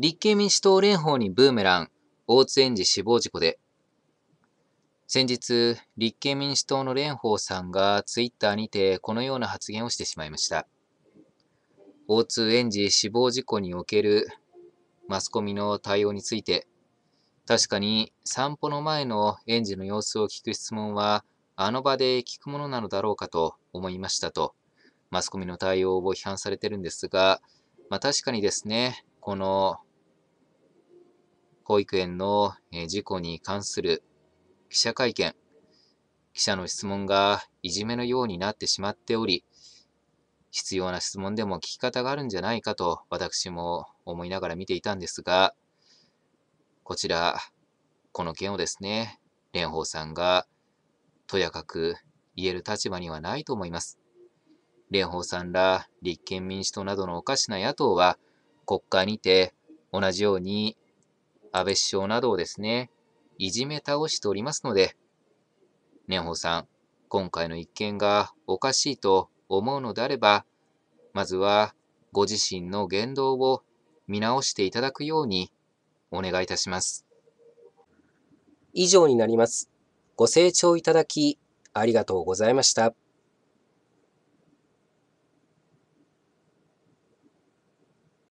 立憲民主党連邦にブーメラン、大津園児死亡事故で、先日、立憲民主党の蓮舫さんがツイッターにてこのような発言をしてしまいました。大津園児死亡事故におけるマスコミの対応について、確かに散歩の前の園児の様子を聞く質問は、あの場で聞くものなのだろうかと思いましたと、マスコミの対応を批判されてるんですが、まあ、確かにですね、この保育園の事故に関する記者会見、記者の質問がいじめのようになってしまっており、必要な質問でも聞き方があるんじゃないかと私も思いながら見ていたんですが、こちら、この件をですね、蓮舫さんがとやかく言える立場にはないと思います。蓮舫さんら立憲民主党などのおかしな野党は国会にて同じように安倍首相などをですね、いじめ倒しておりますので、蓮舫さん、今回の一件がおかしいと思うのであれば、まずはご自身の言動を見直していただくようにお願いいたします。以上になります。ご清聴いただきありがとうございました。